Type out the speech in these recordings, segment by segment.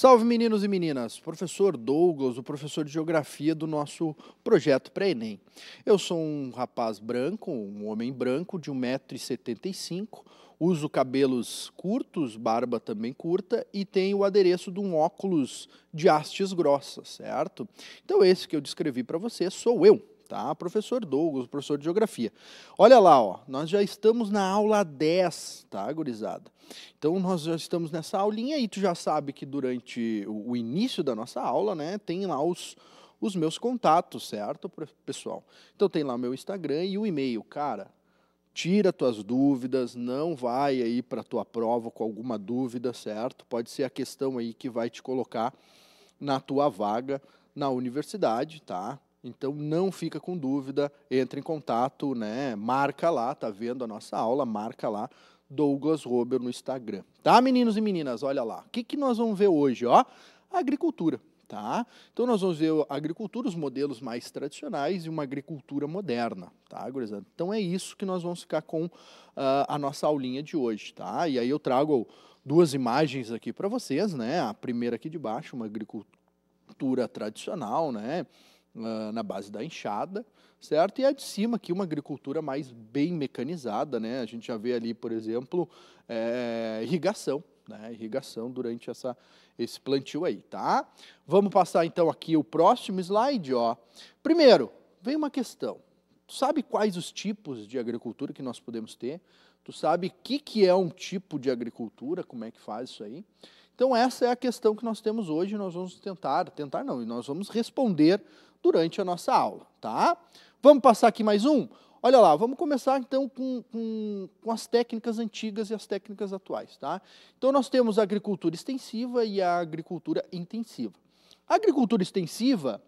Salve meninos e meninas, professor Douglas, o professor de geografia do nosso projeto pré-ENEM. Eu sou um rapaz branco, um homem branco de 1,75m, uso cabelos curtos, barba também curta e tenho o adereço de um óculos de hastes grossas, certo? Então esse que eu descrevi para você sou eu tá? Professor Douglas, professor de geografia. Olha lá, ó, nós já estamos na aula 10, tá, gurizada? Então nós já estamos nessa aulinha e tu já sabe que durante o início da nossa aula, né, tem lá os os meus contatos, certo, pessoal? Então tem lá o meu Instagram e o e-mail, cara. Tira tuas dúvidas, não vai aí para tua prova com alguma dúvida, certo? Pode ser a questão aí que vai te colocar na tua vaga na universidade, tá? Então não fica com dúvida, entre em contato, né? Marca lá, tá vendo a nossa aula, marca lá Douglas Rober no Instagram. Tá, meninos e meninas, olha lá. O que, que nós vamos ver hoje, ó? Agricultura, tá? Então nós vamos ver agricultura, os modelos mais tradicionais e uma agricultura moderna, tá, gurizada? Então é isso que nós vamos ficar com uh, a nossa aulinha de hoje, tá? E aí eu trago duas imagens aqui para vocês, né? A primeira aqui de baixo, uma agricultura tradicional, né? na base da enxada, certo? E a é de cima aqui uma agricultura mais bem mecanizada, né? A gente já vê ali, por exemplo, é, irrigação, né? Irrigação durante essa, esse plantio aí, tá? Vamos passar então aqui o próximo slide, ó. Primeiro, vem uma questão. Tu sabe quais os tipos de agricultura que nós podemos ter? Tu sabe o que, que é um tipo de agricultura, como é que faz isso aí? Então essa é a questão que nós temos hoje, nós vamos tentar, tentar não, E nós vamos responder durante a nossa aula, tá? Vamos passar aqui mais um? Olha lá, vamos começar então com, com, com, as técnicas antigas e as técnicas atuais. Tá? Então nós temos a agricultura extensiva e a agricultura intensiva. A agricultura extensiva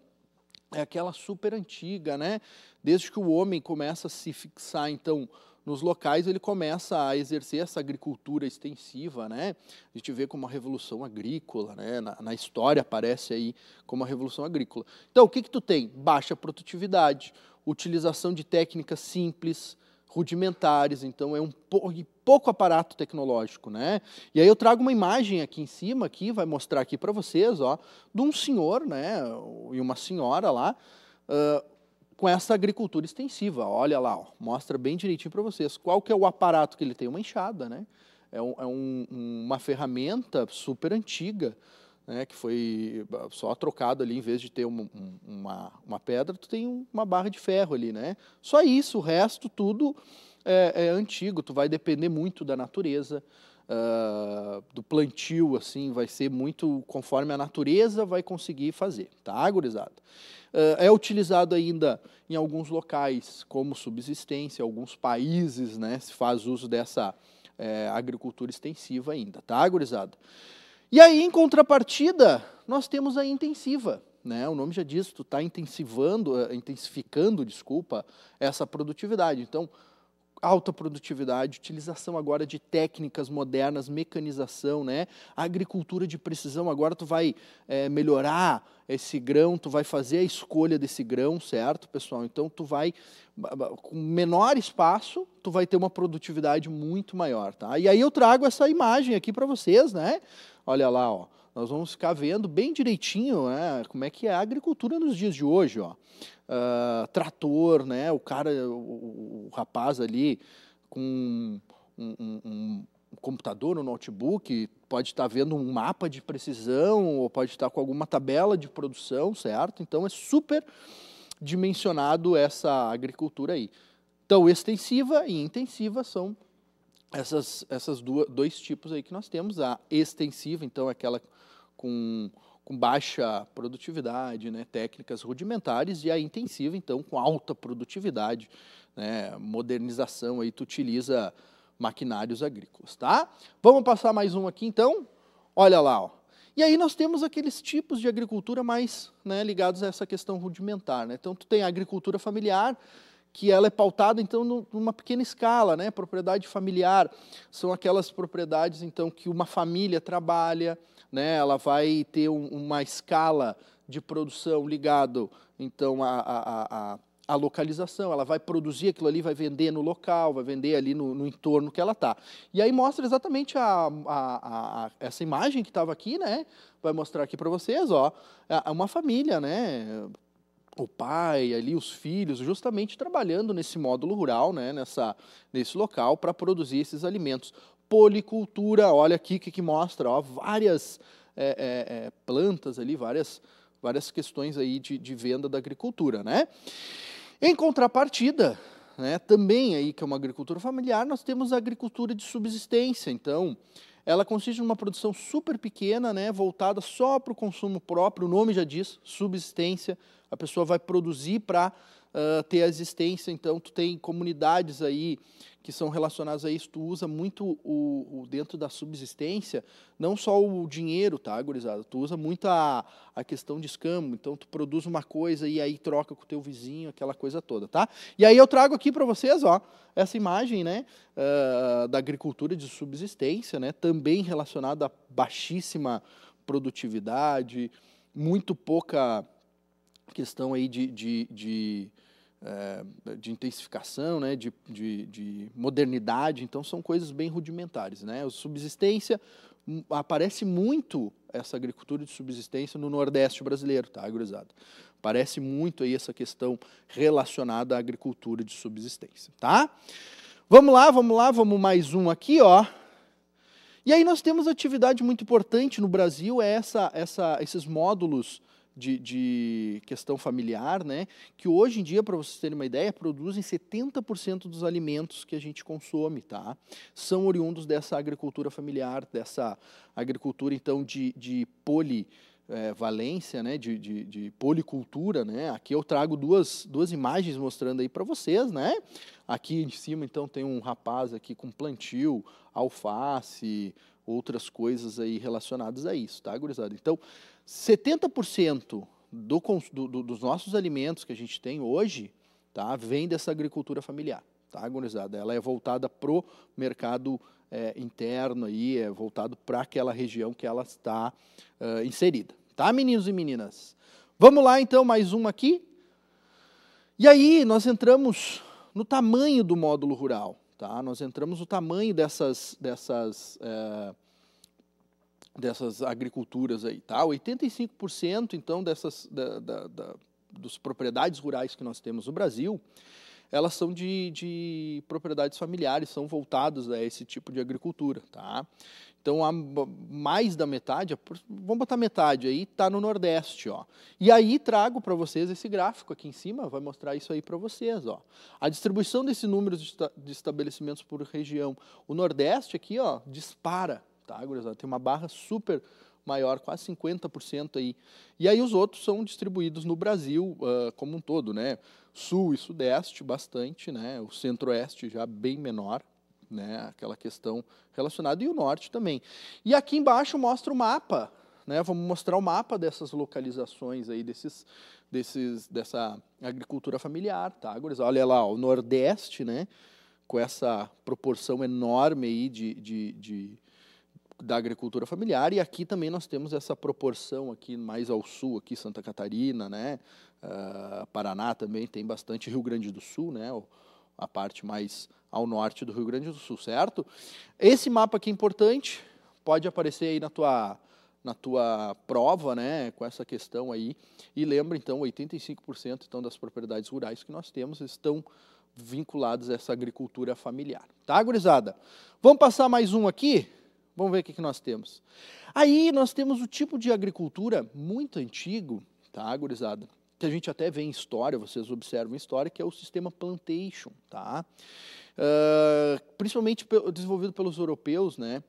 é aquela super antiga, né? Desde que o homem começa a se fixar então nos locais ele começa a exercer essa agricultura extensiva, né? A gente vê como uma revolução agrícola, né? Na, na história aparece aí como uma revolução agrícola. Então, o que que tu tem? Baixa produtividade, utilização de técnicas simples, rudimentares, então é um pouco pouco aparato tecnológico, né? E aí eu trago uma imagem aqui em cima, aqui, vai mostrar aqui para vocês, ó, de um senhor, né, e uma senhora lá, com essa agricultura extensiva. Olha lá, ó, mostra bem direitinho para vocês qual que é o aparato que ele tem, uma enxada, né? É, um, é um, uma ferramenta super antiga, né? Que foi ah, só trocado ali, em vez de ter uma, uma, uma pedra, tu tem uma barra de ferro ali, né? Só isso, o resto tudo é, é antigo, tu vai depender muito da natureza, uh, do plantio, assim, vai ser muito conforme a natureza vai conseguir fazer, tá, gurizada? Uh, é utilizado ainda em alguns locais como subsistência, alguns países, né, se faz uso dessa é, agricultura extensiva ainda, tá, gurizada? E aí, em contrapartida, nós temos a intensiva, né? O nome já diz, tu está intensivando, eh, intensificando, desculpa, essa produtividade. Então, alta produtividade, utilização agora de técnicas modernas, mecanização, né? agricultura de precisão, agora tu vai é, melhorar esse grão, tu vai fazer a escolha desse grão, certo, pessoal? Então tu vai com menor espaço, tu vai ter uma produtividade muito maior, tá? E aí eu trago essa imagem aqui para vocês, né? Olha lá, ó. Nós vamos ficar vendo bem direitinho né, como é que é a agricultura nos dias de hoje, ó. Ah, trator, né? O cara, o, o rapaz ali com um, um, um, computador, um notebook, pode estar vendo um mapa de precisão ou pode estar com alguma tabela de produção, certo? Então é super dimensionado essa agricultura aí. Então extensiva e intensiva são essas, essas duas, dois tipos aí que nós temos. A extensiva, então, é aquela com com baixa produtividade, né, técnicas rudimentares, e a intensiva, então, com alta produtividade, né, modernização, aí tu utiliza maquinários agrícolas, tá? Vamos passar mais um aqui, então? Olha lá, ó. E aí nós temos aqueles tipos de agricultura mais né, ligados a essa questão rudimentar, né? Então, tu tem a agricultura familiar, que ela é pautada então numa pequena escala, né? Propriedade familiar são aquelas propriedades então que uma família trabalha, né? Ela vai ter um, uma escala de produção ligado então a, a, a, a, localização, ela vai produzir aquilo ali, vai vender no local, vai vender ali no, no entorno que ela está. E aí mostra exatamente a, essa imagem que estava aqui, né? Vai mostrar aqui para vocês, ó, é, é uma família, né? o pai ali os filhos justamente trabalhando nesse módulo rural né nessa nesse local para produzir esses alimentos policultura olha aqui que que mostra ó várias é, é, é, plantas ali várias várias questões aí de, de venda da agricultura né em contrapartida né também aí que é uma agricultura familiar nós temos a agricultura de subsistência então ela consiste numa produção super pequena, né, voltada só para o consumo próprio, o nome já diz, subsistência, a pessoa vai produzir para uh, ter a existência. Então, tu tem comunidades aí que são relacionadas a isso. Tu usa muito o, o dentro da subsistência, não só o dinheiro, tá, gurizada? Tu usa muito a, a questão de escambo. Então, tu produz uma coisa e aí troca com o teu vizinho, aquela coisa toda, tá? E aí eu trago aqui para vocês, ó, essa imagem, né, uh, da agricultura de subsistência, né, também relacionada à baixíssima produtividade, muito pouca questão aí de, de, de, eh, de, intensificação, né, de, de, de, modernidade, então são coisas bem rudimentares. Né? subsistência hum, aparece muito essa agricultura de subsistência no Nordeste brasileiro, tá, gurizada? Aparece muito aí essa questão relacionada à agricultura de subsistência, tá? Vamos lá, vamos lá, vamos mais um aqui, ó. E aí nós temos atividade muito importante no Brasil, é essa, essa, esses módulos de, de questão familiar, né? Que hoje em dia, para vocês terem uma ideia, produzem 70% dos alimentos que a gente consome, tá? São oriundos dessa agricultura familiar, dessa agricultura, então, de, de poli... É, valência, né, de, de, de, policultura, né? Aqui eu trago duas, duas imagens mostrando aí para vocês, né? Aqui em cima então tem um rapaz aqui com plantio, alface, outras coisas aí relacionadas a isso, tá, gurizada? Então, 70% do, do, dos nossos alimentos que a gente tem hoje tá, vem dessa agricultura familiar, tá, agonizada. Ela é voltada para o mercado é, interno, aí, é voltado para aquela região que ela está uh, inserida. Tá, meninos e meninas? Vamos lá, então, mais uma aqui. E aí, nós entramos no tamanho do módulo rural. Tá? Nós entramos no tamanho dessas, dessas eh, dessas agriculturas aí, tá? 85% então dessas da, da, da, dos propriedades rurais que nós temos no Brasil, elas são de, de propriedades familiares, são voltadas a esse tipo de agricultura, tá? Então, a, mais da metade, vamos botar metade aí, está no Nordeste, ó. E aí trago para vocês esse gráfico aqui em cima, vai mostrar isso aí para vocês, ó. A distribuição desse número de, de estabelecimentos por região, o Nordeste aqui, ó, dispara, Pitágoras, tem uma barra super maior, quase 50% aí. E aí os outros são distribuídos no Brasil uh, como um todo, né? Sul e Sudeste bastante, né? O Centro-Oeste já bem menor, né? Aquela questão relacionada e o Norte também. E aqui embaixo mostra o mapa, né? Vamos mostrar o mapa dessas localizações aí desses desses dessa agricultura familiar, tá? Agora, olha lá, o Nordeste, né? Com essa proporção enorme aí de, de, de da agricultura familiar e aqui também nós temos essa proporção aqui mais ao sul aqui Santa Catarina né uh, Paraná também tem bastante Rio Grande do Sul né a parte mais ao norte do Rio Grande do Sul certo esse mapa aqui é importante pode aparecer aí na tua na tua prova, né, com essa questão aí. E lembra então, 85% então das propriedades rurais que nós temos estão vinculadas a essa agricultura familiar. Tá, gurizada? Vamos passar mais um aqui? Vamos ver o que, que nós temos. Aí nós temos o tipo de agricultura muito antigo, tá, gurizada? Que a gente até vê em história, vocês observam em história, que é o sistema plantation, tá? Uh, principalmente desenvolvido pelos europeus, né?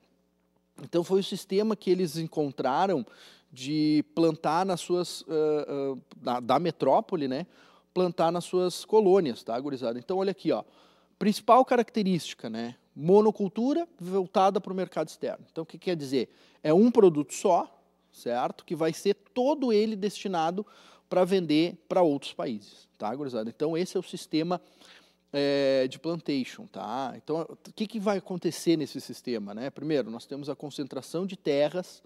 Então foi o sistema que eles encontraram de plantar nas suas uh, uh, da, da, metrópole, né? Plantar nas suas colônias, tá, gurizada? Então olha aqui, ó. Principal característica, né? monocultura voltada para o mercado externo. Então, o que quer dizer? É um produto só, certo? Que vai ser todo ele destinado para vender para outros países, tá, gurizada? Então, esse é o sistema é, de plantation, tá? Então, o que, que vai acontecer nesse sistema, né? Primeiro, nós temos a concentração de terras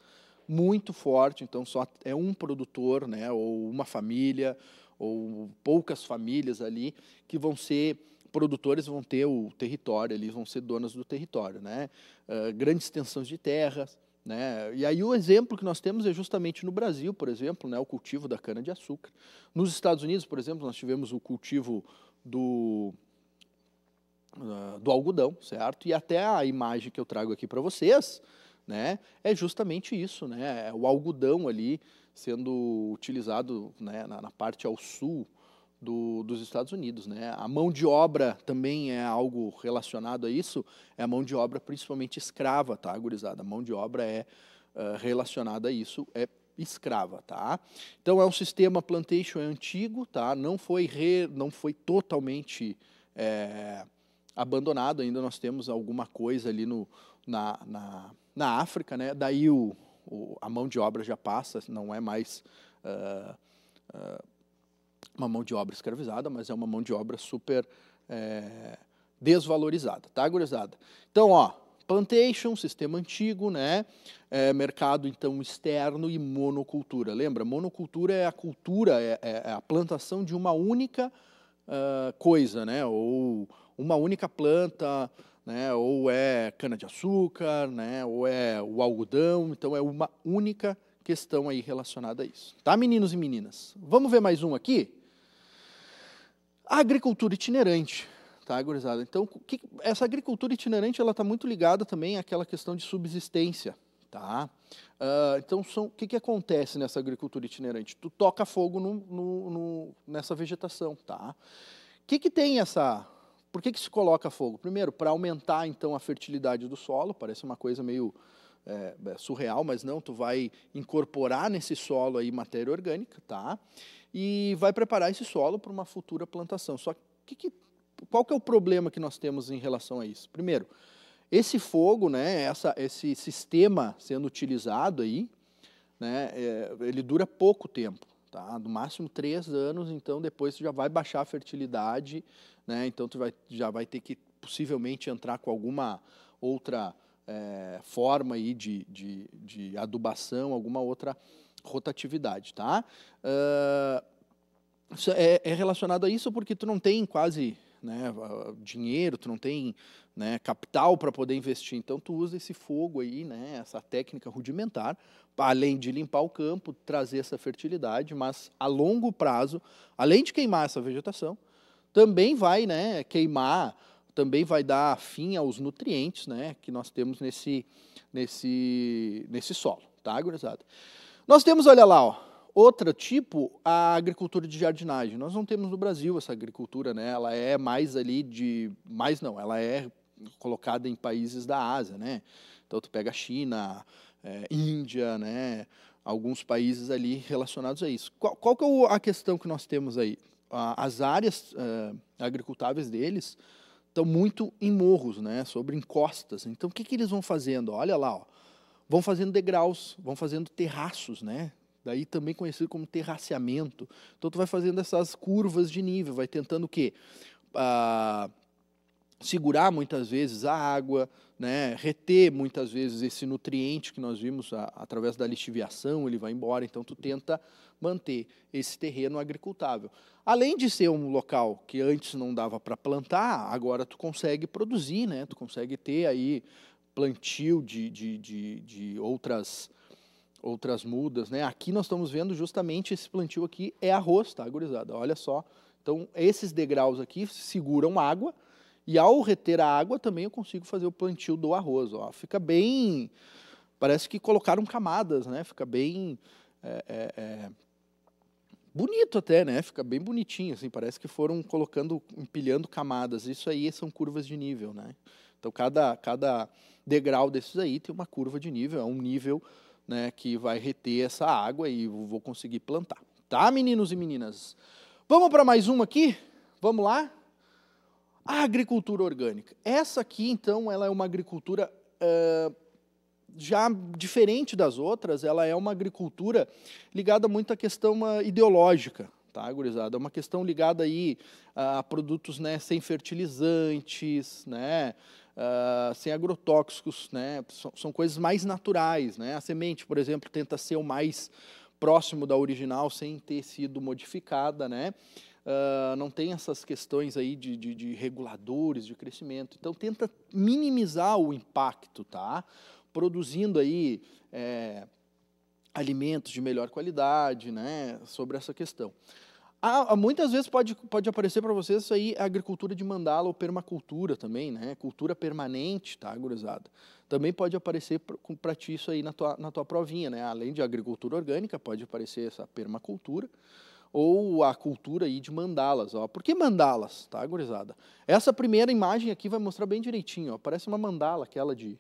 muito forte, então só é um produtor, né? Ou uma família, ou poucas famílias ali que vão ser produtores vão ter o território, eles vão ser donos do território, né? Uh, grandes extensões de terras, né? E aí o exemplo que nós temos é justamente no Brasil, por exemplo, né, o cultivo da cana-de-açúcar. Nos Estados Unidos, por exemplo, nós tivemos o cultivo do, ah, do algodão, certo? E até a imagem que eu trago aqui para vocês, né, é justamente isso, né? É o algodão ali sendo utilizado né, na, na parte ao sul do, dos Estados Unidos. Né? A mão de obra também é algo relacionado a isso, é a mão de obra principalmente escrava, tá, gurizada? A mão de obra é uh, relacionada a isso, é escrava, tá? Então é um sistema plantation é antigo, tá? Não foi re, não foi totalmente é, abandonado, ainda nós temos alguma coisa ali no, na, na, na África, né? Daí o, o, a mão de obra já passa, não é mais uh, uh, uma mão de obra escravizada, mas é uma mão de obra super é, desvalorizada, tá, gurizada? Então, ó, plantation, sistema antigo, né? É, mercado então externo e monocultura. Lembra? Monocultura é a cultura, é, é, é a plantação de uma única uh, coisa, né? Ou uma única planta, né? Ou é cana de açúcar, né? Ou é o algodão. Então é uma única questão aí relacionada a isso. Tá, meninos e meninas? Vamos ver mais um aqui. A agricultura itinerante, tá, gurizada? Então, que, essa agricultura itinerante ela está muito ligada também àquela questão de subsistência, tá? Uh, então, o que, que acontece nessa agricultura itinerante? Tu toca fogo no, no, no, nessa vegetação, tá? O que, que tem essa... Por que, que se coloca fogo? Primeiro, para aumentar, então, a fertilidade do solo, parece uma coisa meio... É, é, surreal, mas não, tu vai incorporar nesse solo aí matéria orgânica, tá? e vai preparar esse solo para uma futura plantação. Só que, que qual que é o problema que nós temos em relação a isso? Primeiro, esse fogo, né, essa, esse sistema sendo utilizado aí, né, é, ele dura pouco tempo, tá? No máximo três anos, então depois você já vai baixar a fertilidade, né? Então tu vai, já vai ter que possivelmente entrar com alguma outra é, forma aí de, de, de adubação, alguma outra rotatividade, tá? Uh, é, é relacionado a isso porque tu não tem quase né, dinheiro, tu não tem né, capital para poder investir. Então tu usa esse fogo aí, né, essa técnica rudimentar, além de limpar o campo, trazer essa fertilidade, mas a longo prazo, além de queimar essa vegetação, também vai né, queimar, também vai dar fim aos nutrientes né, que nós temos nesse, nesse, nesse solo, tá, gurizada? Nós temos, olha lá, ó, outro tipo, a agricultura de jardinagem. Nós não temos no Brasil essa agricultura, né? Ela é mais ali de. Mais não, ela é colocada em países da Ásia, né? Então tu pega a China, é, Índia, né? Alguns países ali relacionados a isso. Qual, qual que é a questão que nós temos aí? As áreas é, agricultáveis deles estão muito em morros, né? Sobre encostas. Então o que, que eles vão fazendo? Olha lá, ó vão fazendo degraus, vão fazendo terraços, né? Daí também conhecido como terraceamento. Então tu vai fazendo essas curvas de nível, vai tentando o quê? Ah, segurar muitas vezes a água, né? reter muitas vezes esse nutriente que nós vimos a, através da lixiviação, ele vai embora, então tu tenta manter esse terreno agricultável. Além de ser um local que antes não dava para plantar, agora tu consegue produzir, né? Tu consegue ter aí plantio de, de, de, de outras, outras mudas. Né? Aqui nós estamos vendo justamente esse plantio aqui é arroz, tá, gurizada? Olha só. Então, esses degraus aqui seguram água, e ao reter a água também eu consigo fazer o plantio do arroz. Ó. Fica bem. Parece que colocaram camadas, né? Fica bem. É, é, é... bonito até, né? Fica bem bonitinho, assim. Parece que foram colocando, empilhando camadas. Isso aí são curvas de nível, né? Então, cada, cada degrau desses aí tem uma curva de nível, é um nível né, que vai reter essa água e vou conseguir plantar. Tá, meninos e meninas? Vamos para mais uma aqui? Vamos lá? A agricultura orgânica. Essa aqui, então, ela é uma agricultura uh, já diferente das outras, ela é uma agricultura ligada muito à questão uh, ideológica, tá, gurizada? É uma questão ligada aí a produtos né, sem fertilizantes, né? uh, sem agrotóxicos, né? São, são, coisas mais naturais, né? A semente, por exemplo, tenta ser o mais próximo da original sem ter sido modificada, né? Uh, não tem essas questões aí de, de, de reguladores de crescimento. Então tenta minimizar o impacto, tá? Produzindo aí é, alimentos de melhor qualidade, né? Sobre essa questão. Ah, ah, muitas vezes pode, pode aparecer para vocês isso aí, agricultura de mandala ou permacultura também, né? Cultura permanente, tá, gurizada? Também pode aparecer para ti isso aí na tua, na tua provinha, né? Além de agricultura orgânica, pode aparecer essa permacultura ou a cultura aí de mandalas, ó. Por que mandalas, tá, gurizada? Essa primeira imagem aqui vai mostrar bem direitinho, ó. Parece uma mandala, aquela de...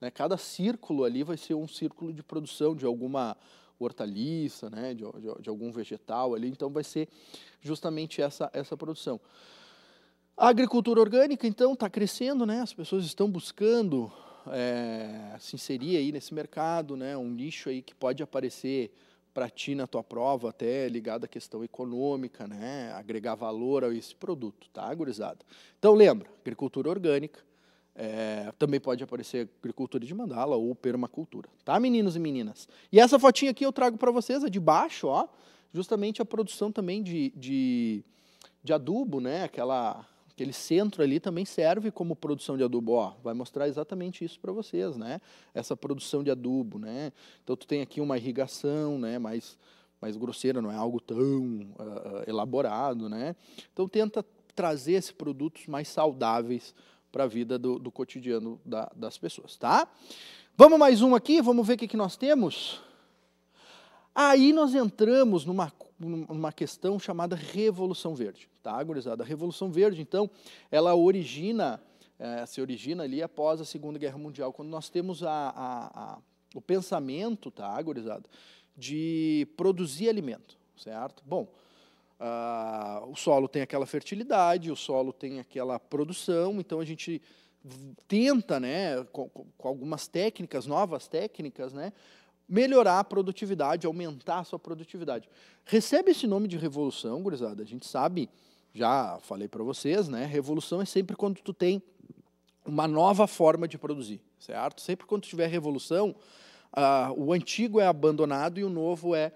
Né? Cada círculo ali vai ser um círculo de produção de alguma hortaliça, né, de, de, de algum vegetal ali. Então vai ser justamente essa, essa produção. A agricultura orgânica, então, está crescendo, né? As pessoas estão buscando é, se inserir aí nesse mercado, né? Um nicho aí que pode aparecer para ti na tua prova, até ligado à questão econômica, né? Agregar valor a esse produto, tá, gurizada? Então, lembra, agricultura orgânica, é, também pode aparecer agricultura de mandala ou permacultura, tá, meninos e meninas? E essa fotinha aqui eu trago para vocês, a de baixo, ó, justamente a produção também de, de, de, adubo, né? Aquela, aquele centro ali também serve como produção de adubo, ó, vai mostrar exatamente isso para vocês, né? Essa produção de adubo, né? Então tu tem aqui uma irrigação, né? Mais mais grosseira, não é algo tão uh, elaborado, né? Então tenta trazer esses produtos mais saudáveis para a vida do, do cotidiano da, das pessoas, tá? Vamos mais um aqui, vamos ver o que, que nós temos. Aí nós entramos numa, numa questão chamada Revolução Verde, tá, gurizada? A Revolução Verde, então, ela origina, é, se origina ali após a Segunda Guerra Mundial, quando nós temos a, a, a, o pensamento, tá, gurizada, de produzir alimento, certo? Bom, ah, o solo tem aquela fertilidade, o solo tem aquela produção, então a gente tenta, né, com, com algumas técnicas, novas técnicas, né, melhorar a produtividade, aumentar a sua produtividade. Recebe esse nome de revolução, gurizada. A gente sabe, já falei para vocês, né? Revolução é sempre quando tu tem uma nova forma de produzir, certo? Sempre quando tiver revolução, ah, o antigo é abandonado e o novo é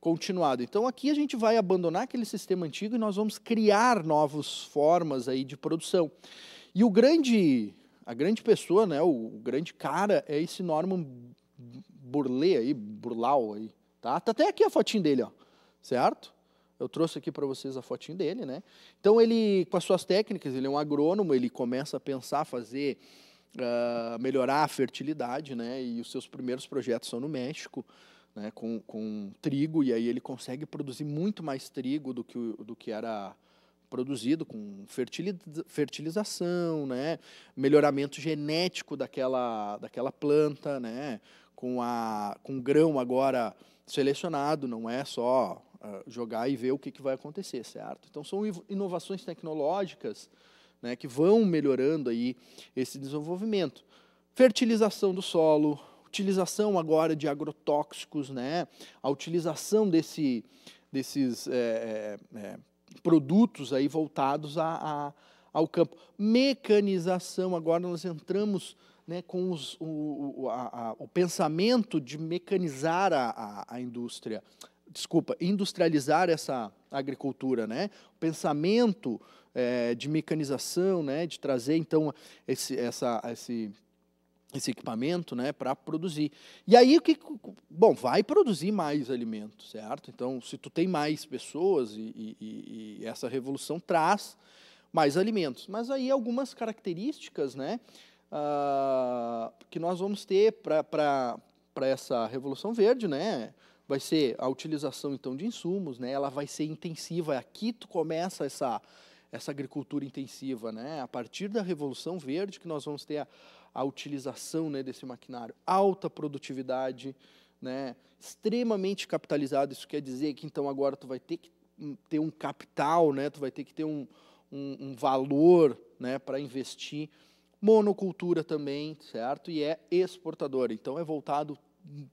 continuado. Então aqui a gente vai abandonar aquele sistema antigo e nós vamos criar novas formas aí de produção. E o grande, a grande pessoa, né, o, o grande cara é esse Norman Burley aí, Burlau aí, tá? Tá até aqui a fotinha dele, ó, certo? Eu trouxe aqui para vocês a fotinha dele, né? Então ele, com as suas técnicas, ele é um agrônomo, ele começa a pensar, fazer Uh, melhorar a fertilidade, né? E os seus primeiros projetos são no México né, com, com trigo, e aí ele consegue produzir muito mais trigo do que, do que era produzido com fertilização, né, melhoramento genético daquela, daquela planta, né, com, a, com grão agora selecionado, não é só uh, jogar e ver o que, que vai acontecer, certo? Então, são inovações tecnológicas né, que vão melhorando aí esse desenvolvimento. Fertilização do solo, utilização agora de agrotóxicos, né? a utilização desse, desses é, é, é, produtos aí voltados a, a, ao campo. Mecanização, agora nós entramos né, com os, o, a, o, pensamento de mecanizar a indústria, desculpa, industrializar essa agricultura, né? O pensamento é, de mecanização, né? De trazer então esse, essa, esse esse equipamento né, para produzir. E aí o que. Bom, vai produzir mais alimento, certo? Então, se tu tem mais pessoas e, e, e essa revolução traz mais alimentos. Mas aí algumas características né, uh, que nós vamos ter para essa revolução verde, né? Vai ser a utilização então de insumos, né? Ela vai ser intensiva. É aqui tu começa essa, essa agricultura intensiva, né? A partir da revolução verde que nós vamos ter a a utilização né, desse maquinário, alta produtividade, né, extremamente capitalizado. Isso quer dizer que então agora tu vai ter que ter um capital, né, tu vai ter que ter um, um, um valor né, para investir. Monocultura também, certo? E é exportador. Então é voltado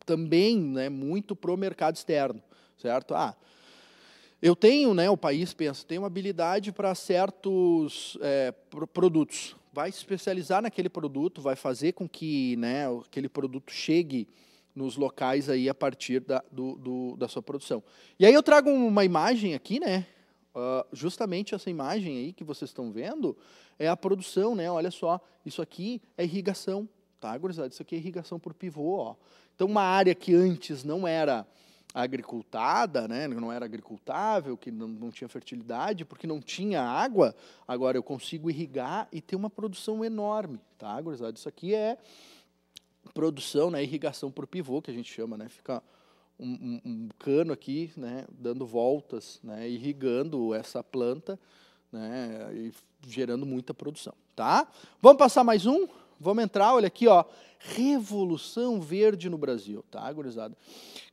também né, muito para o mercado externo, certo? Ah, eu tenho, né, o país pensa, tem uma habilidade para certos é, produtos vai se especializar naquele produto, vai fazer com que né, aquele produto chegue nos locais aí a partir da, do, do, da sua produção. E aí eu trago uma imagem aqui, né? Uh, justamente essa imagem aí que vocês estão vendo é a produção, né? Olha só, isso aqui é irrigação, tá, gurizada? Isso aqui é irrigação por pivô, ó. Então, uma área que antes não era agricultada, né? não era agricultável, que não, não tinha fertilidade, porque não tinha água, agora eu consigo irrigar e ter uma produção enorme. Tá, gurizada? Isso aqui é produção, né? irrigação por pivô, que a gente chama, né? fica um, um, um cano aqui né? dando voltas, né? irrigando essa planta né? e gerando muita produção. Tá? Vamos passar mais um? Vamos entrar, olha aqui, ó, Revolução Verde no Brasil, tá, gurizada?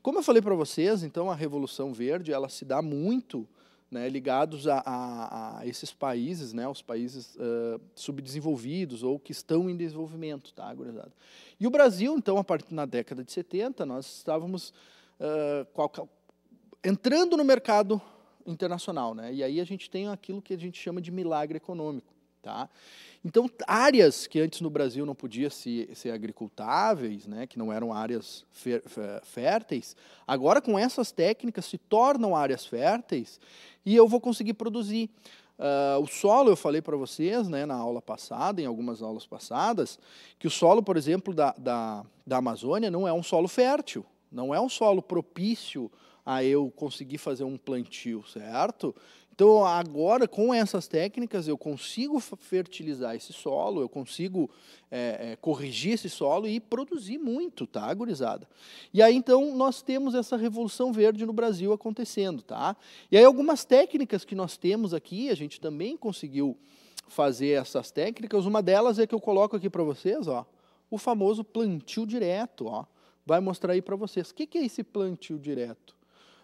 Como eu falei para vocês, então a Revolução Verde, ela se dá muito né, ligados a, a, a, esses países, né, os países uh, subdesenvolvidos ou que estão em desenvolvimento, tá, gurizada? E o Brasil, então, a partir na década de 70, nós estávamos uh, entrando no mercado internacional, né? E aí a gente tem aquilo que a gente chama de milagre econômico. Tá? Então, áreas que antes no Brasil não podiam se, ser agricultáveis, né, que não eram áreas férteis, agora com essas técnicas se tornam áreas férteis e eu vou conseguir produzir. Uh, o solo, eu falei para vocês né, na aula passada, em algumas aulas passadas, que o solo, por exemplo, da, da, da Amazônia não é um solo fértil, não é um solo propício a eu conseguir fazer um plantio, certo? Então, agora, com essas técnicas, eu consigo fertilizar esse solo, eu consigo é, é, corrigir esse solo e produzir muito, tá, gurizada? E aí, então, nós temos essa revolução verde no Brasil acontecendo, tá? E aí, algumas técnicas que nós temos aqui, a gente também conseguiu fazer essas técnicas. Uma delas é que eu coloco aqui para vocês, ó, o famoso plantio direto, ó. Vai mostrar aí para vocês. O que é esse plantio direto?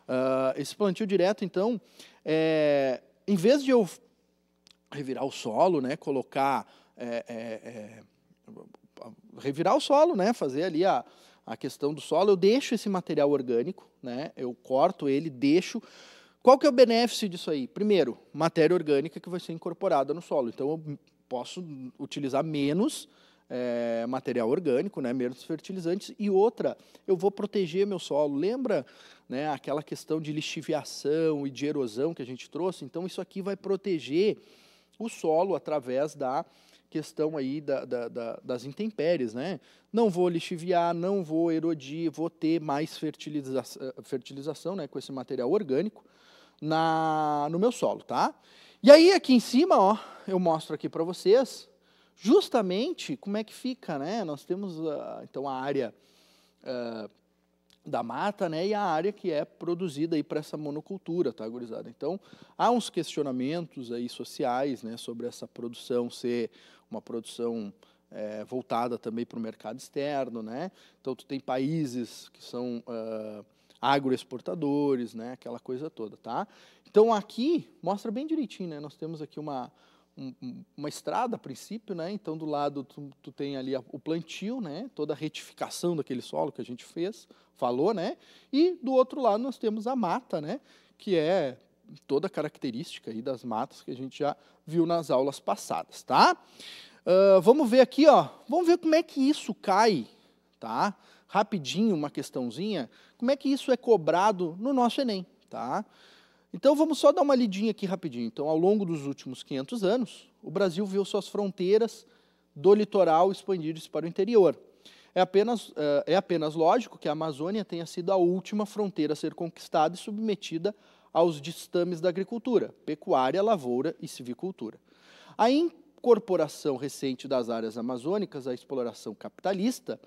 Uh, esse plantio direto, então, é, em vez de eu revirar o solo, né, colocar, é, é, é, revirar o solo, né, fazer ali a, a questão do solo, eu deixo esse material orgânico, né, eu corto ele, deixo. Qual que é o benefício disso aí? Primeiro, matéria orgânica que vai ser incorporada no solo. Então, eu posso utilizar menos é, material orgânico, né, menos fertilizantes. E outra, eu vou proteger meu solo. Lembra né, aquela questão de lixiviação e de erosão que a gente trouxe. Então, isso aqui vai proteger o solo através da questão aí da, da, da, das intempéries, né? Não vou lixiviar, não vou erodir, vou ter mais fertiliza fertilização, né, com esse material orgânico na no meu solo, tá? E aí aqui em cima, ó, eu mostro aqui para vocês justamente como é que fica, né? Nós temos então a área uh, da mata, né, e a área que é produzida aí para essa monocultura, tá, gurizada? Então, há uns questionamentos aí sociais, né, sobre essa produção ser uma produção é, voltada também para o mercado externo, né? Então, tu tem países que são uh, agroexportadores, né, aquela coisa toda, tá? Então, aqui, mostra bem direitinho, né, nós temos aqui uma uma estrada a princípio, né? Então do lado tu, tu tem ali a, o plantio, né? Toda a retificação daquele solo que a gente fez, falou, né? E do outro lado nós temos a mata, né? Que é toda a característica aí das matas que a gente já viu nas aulas passadas, tá? Uh, vamos ver aqui, ó. Vamos ver como é que isso cai, tá? Rapidinho uma questãozinha. Como é que isso é cobrado no nosso Enem, tá? Então vamos só dar uma lidinha aqui rapidinho. Então, ao longo dos últimos 500 anos, o Brasil viu suas fronteiras do litoral expandir-se para o interior. É apenas, eh, é apenas lógico que a Amazônia tenha sido a última fronteira a ser conquistada e submetida aos destames da agricultura, pecuária, lavoura e civicultura. A incorporação recente das áreas amazônicas à exploração capitalista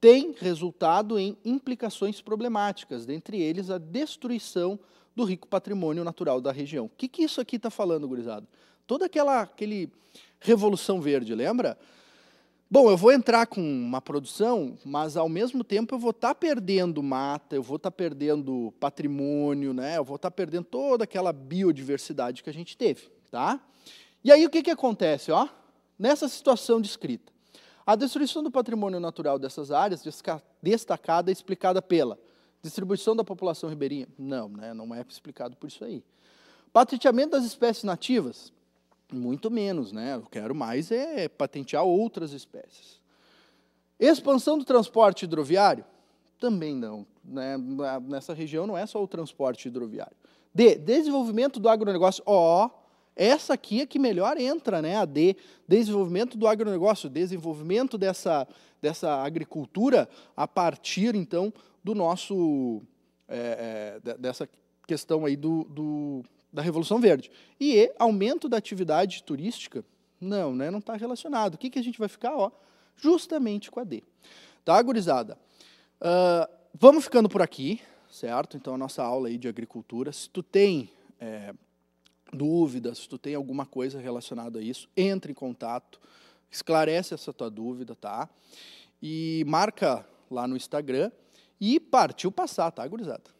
tem resultado em implicações problemáticas, dentre eles a destruição do rico patrimônio natural da região. O que, que isso aqui está falando, gurizada? Toda aquela aquele revolução verde, lembra? Bom, eu vou entrar com uma produção, mas ao mesmo tempo eu vou estar tá perdendo mata, eu vou estar tá perdendo patrimônio, né? Eu vou estar tá perdendo toda aquela biodiversidade que a gente teve, tá? E aí o que, que acontece, ó? Nessa situação descrita, a destruição do patrimônio natural dessas áreas, destacada é explicada pela Distribuição da população ribeirinha? Não, né, não é explicado por isso aí. Patenteamento das espécies nativas? Muito menos, né? Eu quero mais é patentear outras espécies. Expansão do transporte hidroviário? Também não. Né? Nessa região não é só o transporte hidroviário. D. Desenvolvimento do agronegócio? Ó, oh, essa aqui é que melhor entra, né? A D, desenvolvimento do agronegócio, desenvolvimento dessa, dessa agricultura a partir, então, do nosso. É, é, dessa questão aí do, do, da Revolução Verde. E E, aumento da atividade turística, não, né? Não está relacionado. O que, que a gente vai ficar? Ó, justamente com a D. Tá, gurizada? Uh, vamos ficando por aqui, certo? Então, a nossa aula aí de agricultura. Se tu tem. É, dúvidas, se tu tem alguma coisa relacionada a isso, entre em contato, esclarece essa tua dúvida, tá? E marca lá no Instagram e partiu passar, tá, gurizada?